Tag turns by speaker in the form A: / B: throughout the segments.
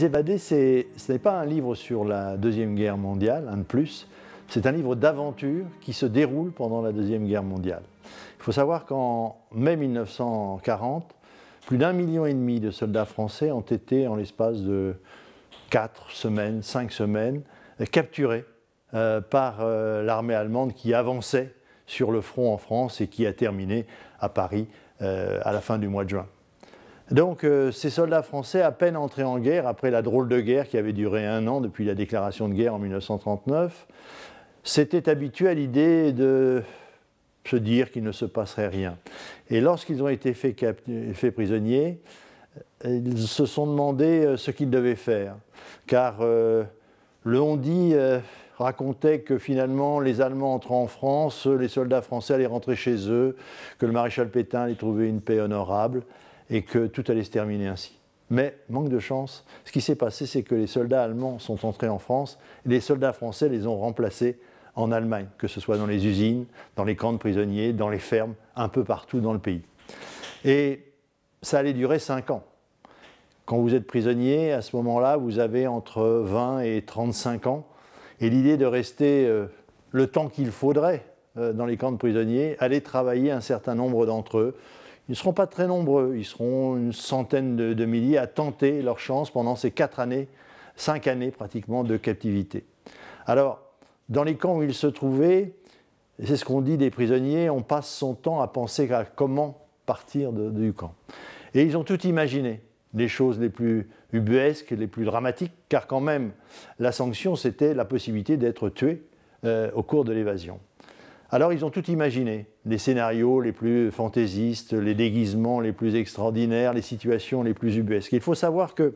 A: Les évadés, ce n'est pas un livre sur la Deuxième Guerre mondiale, un de plus. C'est un livre d'aventure qui se déroule pendant la Deuxième Guerre mondiale. Il faut savoir qu'en mai 1940, plus d'un million et demi de soldats français ont été, en l'espace de quatre semaines, cinq semaines, capturés euh, par euh, l'armée allemande qui avançait sur le front en France et qui a terminé à Paris euh, à la fin du mois de juin. Donc euh, ces soldats français, à peine entrés en guerre, après la drôle de guerre qui avait duré un an depuis la déclaration de guerre en 1939, s'étaient habitués à l'idée de se dire qu'il ne se passerait rien. Et lorsqu'ils ont été faits prisonniers, euh, ils se sont demandé euh, ce qu'ils devaient faire. Car le Hondi racontait que finalement les Allemands entrant en France, les soldats français allaient rentrer chez eux, que le maréchal Pétain allait trouver une paix honorable et que tout allait se terminer ainsi. Mais, manque de chance, ce qui s'est passé, c'est que les soldats allemands sont entrés en France, et les soldats français les ont remplacés en Allemagne, que ce soit dans les usines, dans les camps de prisonniers, dans les fermes, un peu partout dans le pays. Et ça allait durer 5 ans. Quand vous êtes prisonnier, à ce moment-là, vous avez entre 20 et 35 ans, et l'idée de rester euh, le temps qu'il faudrait euh, dans les camps de prisonniers, aller travailler un certain nombre d'entre eux, ils ne seront pas très nombreux, ils seront une centaine de, milliers à tenter leur chance pendant ces quatre années, cinq années pratiquement de captivité. Alors, dans les camps où ils se trouvaient, c'est ce qu'on dit des prisonniers, on passe son temps à penser à comment partir du camp. Et ils ont tout imaginé, les choses les plus ubuesques, les plus dramatiques, car quand même, la sanction, c'était la possibilité d'être tué euh, au cours de l'évasion. Alors ils ont tout imaginé, les scénarios les plus fantaisistes, les déguisements les plus extraordinaires, les situations les plus ubuesques. Il faut savoir que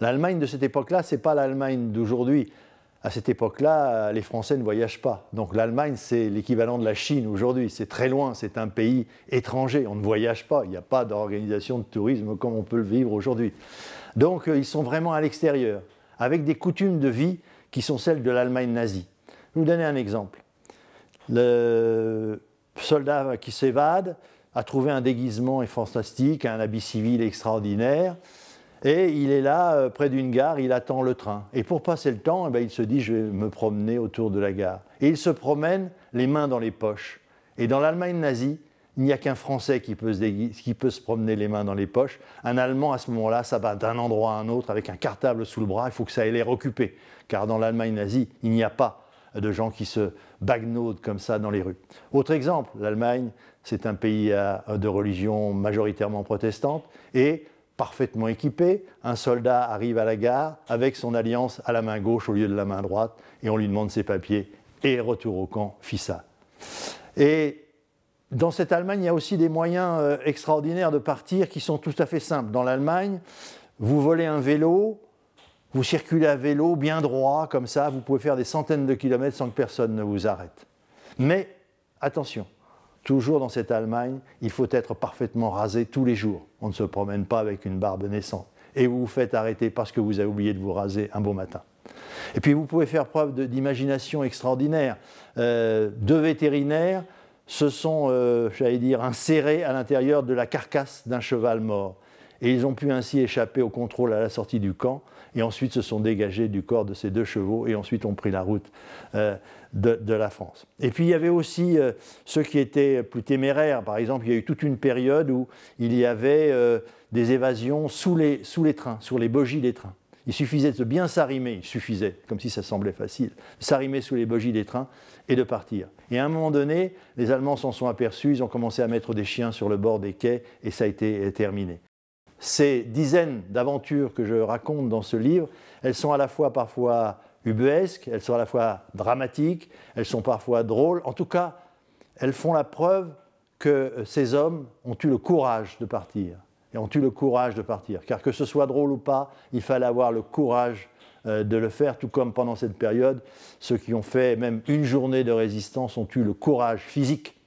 A: l'Allemagne de cette époque-là, ce n'est pas l'Allemagne d'aujourd'hui. À cette époque-là, les Français ne voyagent pas. Donc l'Allemagne, c'est l'équivalent de la Chine aujourd'hui. C'est très loin, c'est un pays étranger. On ne voyage pas. Il n'y a pas d'organisation de tourisme comme on peut le vivre aujourd'hui. Donc euh, ils sont vraiment à l'extérieur, avec des coutumes de vie qui sont celles de l'Allemagne nazie. Je vais vous donner un exemple. Le soldat qui s'évade a trouvé un déguisement fantastique, un habit civil extraordinaire. Et il est là, euh, près d'une gare, il attend le train. Et pour passer le temps, eh ben, il se dit, je vais me promener autour de la gare. Et il se promène les mains dans les poches. Et dans l'Allemagne nazie, il n'y a qu'un Français qui peut, se promener les mains dans les poches. Un Allemand, à ce moment-là, ça va d'un endroit à un autre avec un cartable sous le bras. Il faut que ça ait l'air occupé. Car dans l'Allemagne nazie, il n'y a pas de gens qui se bagnaudent comme ça dans les rues. Autre exemple, l'Allemagne, c'est un pays de religion majoritairement protestante et parfaitement équipé, un soldat arrive à la gare avec son alliance à la main gauche au lieu de la main droite et on lui demande ses papiers et retour au camp, Fisa. Et dans cette Allemagne, il y a aussi des moyens euh, extraordinaires de partir qui sont tout à fait simples. Dans l'Allemagne, vous volez un vélo, vous circulez à vélo, bien droit, comme ça, vous pouvez faire des centaines de kilomètres sans que personne ne vous arrête. Mais attention, toujours dans cette Allemagne, il faut être parfaitement rasé tous les jours. On ne se promène pas avec une barbe naissante. Et vous vous faites arrêter parce que vous avez oublié de vous raser un beau matin. Et puis vous pouvez faire preuve d'imagination extraordinaire. Euh, deux vétérinaires se sont, euh, j'allais dire, insérés à l'intérieur de la carcasse d'un cheval mort et ils ont pu ainsi échapper au contrôle à la sortie du camp, et ensuite se sont dégagés du corps de ces deux chevaux, et ensuite ont pris la route euh, de, la France. Et puis il y avait aussi euh, ceux qui étaient plus téméraires, par exemple, il y a eu toute une période où il y avait euh, des évasions sous les trains, sur les bogies des trains. Il suffisait de bien s'arrimer, il suffisait, comme si ça semblait facile, s'arrimer sous les bogies des trains et de partir. Et à un moment donné, les Allemands s'en sont aperçus, ils ont commencé à mettre des chiens sur le bord des quais et ça a été terminé ces dizaines d'aventures que je raconte dans ce livre, elles sont à la fois parfois ubuesques, elles sont à la fois dramatiques, elles sont parfois drôles. En tout cas, elles font la preuve que euh, ces hommes ont eu le courage de partir. Et ont eu le courage de partir. Car que ce soit drôle ou pas, il fallait avoir le courage euh, de le faire, tout comme pendant cette période, ceux qui ont fait même une journée de résistance ont eu le courage physique.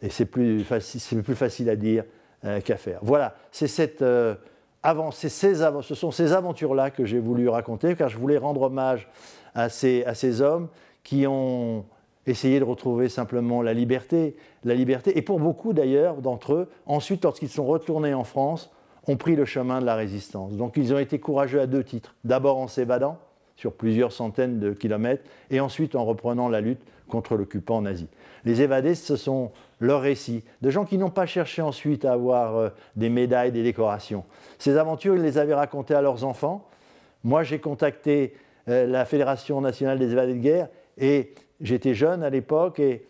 A: Et c'est plus, plus facile à dire euh, qu'à faire. Voilà, c'est cette euh, avancée, ces ce sont ces aventures-là que j'ai voulu raconter, car je voulais rendre hommage à ces, à ces hommes qui ont essayé de retrouver simplement la liberté, la liberté. Et pour beaucoup d'ailleurs d'entre eux, ensuite, lorsqu'ils sont retournés en France, ont pris le chemin de la résistance. Donc ils ont été courageux à deux titres. D'abord en s'évadant, sur plusieurs centaines de kilomètres, et ensuite en reprenant la lutte contre l'occupant nazi. Les évadés, ce sont leurs récits, de gens qui n'ont pas cherché ensuite à avoir euh, des médailles, des décorations. Ces aventures, ils les avaient racontées à leurs enfants. Moi, j'ai contacté euh, la Fédération nationale des évadés de guerre, et j'étais jeune à l'époque, et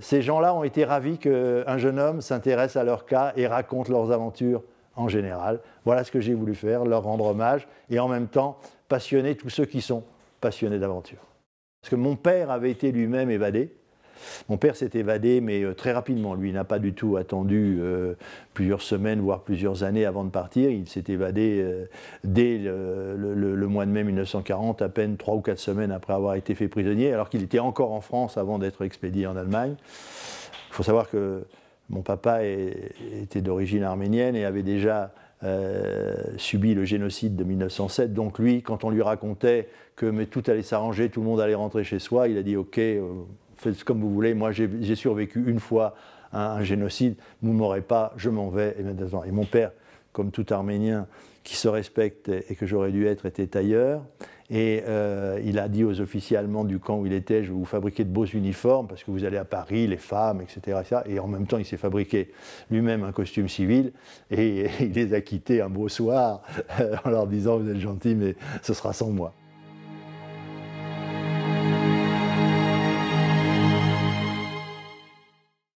A: ces gens-là ont été ravis qu'un jeune homme s'intéresse à leur cas et raconte leurs aventures en général. Voilà ce que j'ai voulu faire, leur rendre hommage et en même temps passionner tous ceux qui sont passionnés d'aventure. Parce que mon père avait été lui-même évadé. Mon père s'est évadé, mais euh, très rapidement. Lui, n'a pas du tout attendu euh, plusieurs semaines, voire plusieurs années avant de partir. Il s'est évadé euh, dès le, mois de mai 1940, à peine trois ou quatre semaines après avoir été fait prisonnier, alors qu'il était encore en France avant d'être expédié en Allemagne. Il faut savoir que mon papa était d'origine arménienne et avait déjà euh, subi le génocide de 1907. Donc lui, quand on lui racontait que mais tout allait s'arranger, tout le monde allait rentrer chez soi, il a dit OK, euh, faites comme vous voulez. Moi, j'ai survécu une fois à un, génocide. Vous m'aurez pas, je m'en vais. et mon père, comme tout Arménien, qui se respecte et que j'aurais dû être était tailleur. Et euh, il a dit aux officiers allemands du camp où il était, je vais vous fabriquer de beaux uniformes parce que vous allez à Paris, les femmes, etc. Et, en même temps, il s'est fabriqué lui-même un costume civil et, et, il les a quittés un beau soir euh, en leur disant, vous êtes gentils, mais ce sera sans moi.